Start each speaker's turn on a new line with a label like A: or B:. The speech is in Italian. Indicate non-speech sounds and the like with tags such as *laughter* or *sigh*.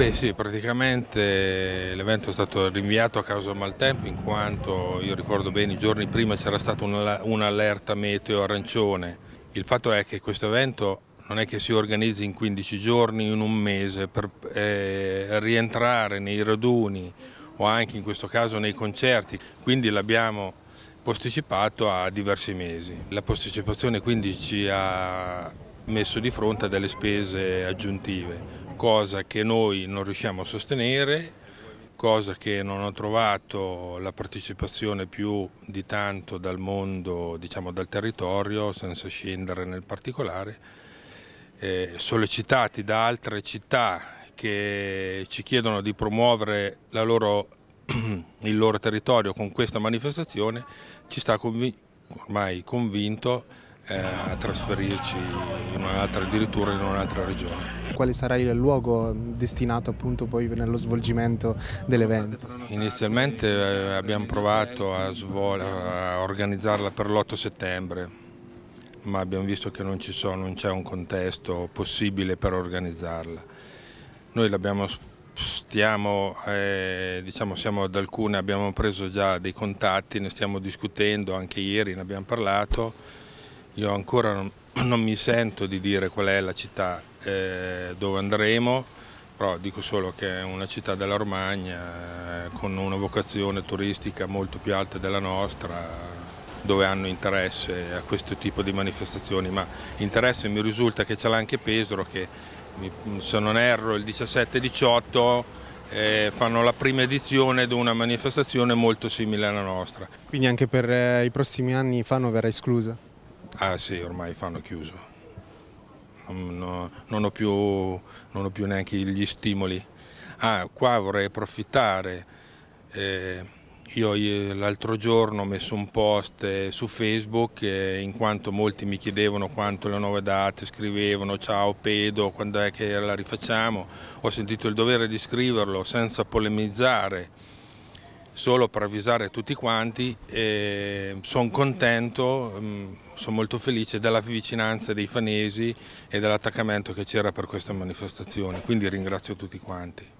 A: Beh sì, praticamente l'evento è stato rinviato a causa del maltempo in quanto, io ricordo bene, i giorni prima c'era stata un'allerta meteo arancione. Il fatto è che questo evento non è che si organizzi in 15 giorni, in un mese, per eh, rientrare nei raduni o anche in questo caso nei concerti, quindi l'abbiamo posticipato a diversi mesi. La posticipazione quindi ci ha messo di fronte a delle spese aggiuntive, cosa che noi non riusciamo a sostenere, cosa che non ho trovato la partecipazione più di tanto dal mondo, diciamo dal territorio, senza scendere nel particolare, eh, sollecitati da altre città che ci chiedono di promuovere loro, *clears throat* il loro territorio con questa manifestazione, ci sta convi ormai convinto eh, a trasferirci in un'altra, addirittura in un'altra regione. Quale sarà il luogo mm, destinato appunto poi nello svolgimento dell'evento? Inizialmente eh, abbiamo provato a, a organizzarla per l'8 settembre ma abbiamo visto che non c'è un contesto possibile per organizzarla. Noi stiamo, eh, diciamo, siamo ad alcune, abbiamo preso già dei contatti, ne stiamo discutendo, anche ieri ne abbiamo parlato io ancora non, *clears throat* non, mi sento di dire qual è la città eh, dove andremo, però dico solo che è una città della Romagna eh, con una vocazione turistica molto più alta della nostra, dove hanno interesse a questo tipo di manifestazioni, ma interesse mi risulta che ce l'ha anche Pesaro che se non erro il 17-18 eh, fanno la prima edizione di una manifestazione molto simile alla nostra. Quindi anche per eh, i prossimi anni Fano verrà esclusa? Ah sì, ormai fanno chiuso. Non, no, non, ho, più, non ho, più, neanche gli stimoli. Ah, qua vorrei approfittare. Eh, io, l'altro giorno ho messo un post eh, su Facebook eh, in quanto molti mi chiedevano quanto le nuove date, scrivevano ciao pedo, quando è che la rifacciamo. Ho sentito il dovere di scriverlo senza polemizzare solo per avvisare tutti quanti, sono contento, mm, sono molto felice della vicinanza dei fanesi e dell'attaccamento che c'era per questa manifestazione, quindi ringrazio tutti quanti.